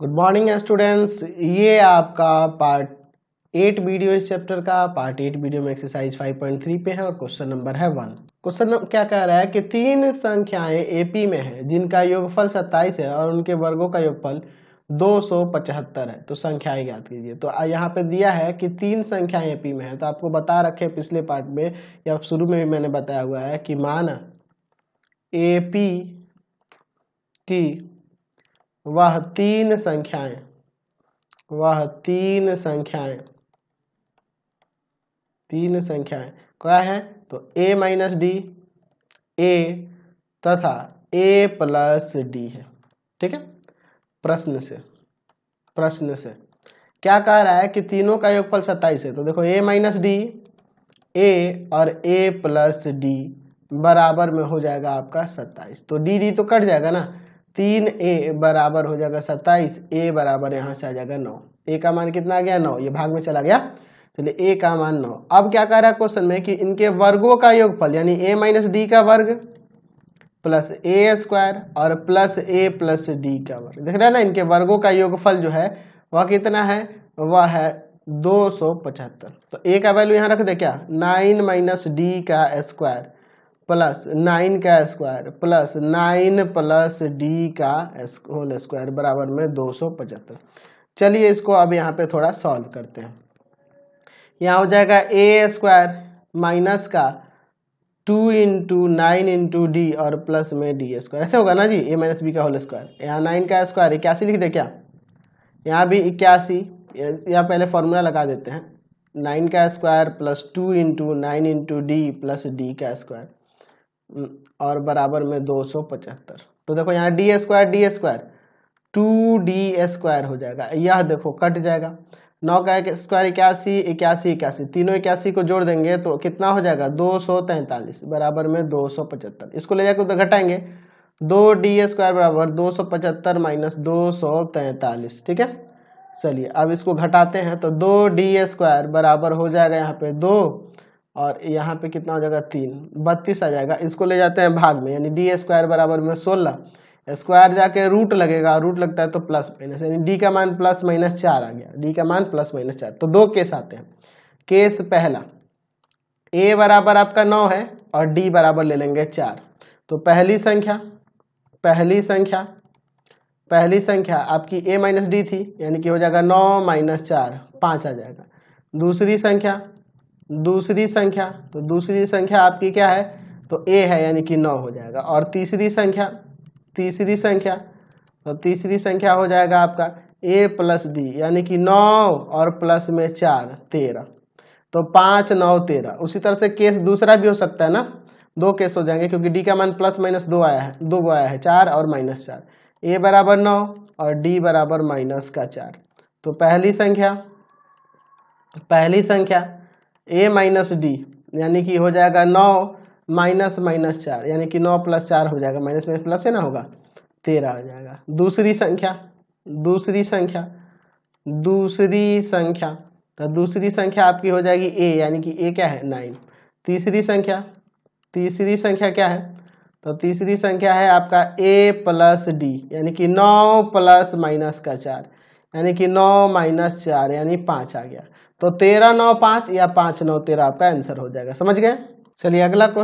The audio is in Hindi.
गुड मॉर्निंग स्टूडेंट्स ये आपका पार्ट एट वीडियो इस चैप्टर का पार्ट एट वीडियो में एक्सरसाइज 5.3 पे है और क्वेश्चन नंबर है वन क्वेश्चन क्या कह रहा है कि तीन संख्याएं एपी में हैं जिनका योगफल 27 है और उनके वर्गों का योगफल 275 है तो संख्याएं याद कीजिए तो यहाँ पे दिया है कि तीन संख्याएं एपी में है तो आपको बता रखे पिछले पार्ट में या शुरू में भी मैंने बताया हुआ है कि मान ए की वह तीन संख्याएं वह तीन संख्याएं तीन संख्याएं क्या है तो a माइनस डी ए तथा a प्लस डी है ठीक है प्रश्न से प्रश्न से क्या कह रहा है कि तीनों का योगफल सत्ताईस है तो देखो a माइनस डी ए और a प्लस डी बराबर में हो जाएगा आपका सत्ताईस तो डी डी तो कट जाएगा ना तीन ए बराबर हो जाएगा सत्ताईस ए बराबर यहाँ से आ जाएगा नौ ए का मान कितना आ गया नौ ये भाग में चला गया चलिए ए का मान नौ अब क्या कह रहा है क्वेश्चन में कि इनके वर्गों का योगफल यानी ए माइनस डी का वर्ग प्लस ए स्क्वायर और प्लस ए प्लस डी का वर्ग देख रहे हैं ना इनके वर्गों का योगफल जो है वह कितना है वह है दो सौ पचहत्तर तो ए का वैल्यू यहाँ रख दे क्या नाइन माइनस डी का स्क्वायर प्लस नाइन का square plus nine plus D का होल स्क्वायर बराबर में दो सौ पचहत्तर चलिए इसको अब यहाँ पे थोड़ा सॉल्व करते हैं यहाँ हो जाएगा ए स्क्वायर माइनस का two into nine into D और प्लस में डी स्क्वायर ऐसे होगा ना जी ए माइनस बी का होल स्क्वायर यहाँ नाइन का स्क्वायर इक्यासी लिख दे क्या यहाँ भी इक्यासी यहाँ पहले फॉर्मूला लगा देते हैं नाइन का square plus two into nine into D plus D का स्क्वायर और बराबर में दो सौ पचहत्तर तो देखो यहाँ D square D square two D square हो जाएगा यह देखो कट जाएगा नौ का एक स्क्वायर इक्यासी इक्यासी इक्यासी तीनों इक्यासी को जोड़ देंगे तो कितना हो जाएगा दो सौ तैंतालीस बराबर में दो सौ पचहत्तर इसको ले जाकर उधर घटाएंगे दो डी स्क्वायर बराबर दो सौ पचहत्तर माइनस दो सौ तैंतालीस ठीक है चलिए अब इसको घटाते हैं तो दो डी स्क्वायर बराबर हो जाएगा यहाँ पे दो और यहाँ पे कितना हो जाएगा तीन बत्तीस आ जाएगा इसको ले जाते हैं भाग में यानी डी स्क्वायर बराबर में सोलह स्क्वायर जाके रूट लगेगा रूट लगता है तो प्लस माइनस यानी डी का मान प्लस माइनस चार आ गया डी का मान प्लस माइनस चार तो दो केस आते हैं केस पहला ए बराबर आपका नौ है और डी बराबर ले लेंगे चार तो पहली संख्या पहली संख्या पहली संख्या आपकी ए माइनस डी थी यानी कि हो जाएगा नौ माइनस चार पाँच आ जाएगा दूसरी संख्या दूसरी संख्या तो दूसरी संख्या आपकी क्या है तो ए है यानी कि नौ हो जाएगा और तीसरी संख्या तीसरी संख्या तो तीसरी संख्या हो जाएगा आपका ए प्लस डी यानी कि नौ और प्लस में चार तेरह तो पाँच नौ तेरह उसी तरह से केस दूसरा भी हो सकता है ना दो केस हो जाएंगे क्योंकि डी का मान प्लस माइनस दो आया है दो गो आया है चार और माइनस चार ए बराबर नौ और डी बराबर माइनस का चार तो पहली संख्या पहली संख्या ए माइनस डी यानी कि हो जाएगा नौ माइनस माइनस चार यानी कि नौ प्लस चार हो जाएगा माइनस माइनस प्लस है ना होगा तेरह हो जाएगा दूसरी संख्या दूसरी संख्या दूसरी संख्या तो दूसरी संख्या आपकी हो जाएगी ए यानी कि ए क्या है नाइन तीसरी संख्या तीसरी संख्या क्या है तो तीसरी संख्या है आपका ए प्लस डी यानी कि नौ प्लस माइनस का चार यानी कि नौ माइनस चार यानी पाँच आ गया तो तेरह नौ पांच या पांच नौ तेरह आपका आंसर हो जाएगा समझ गए चलिए अगला क्वेश्चन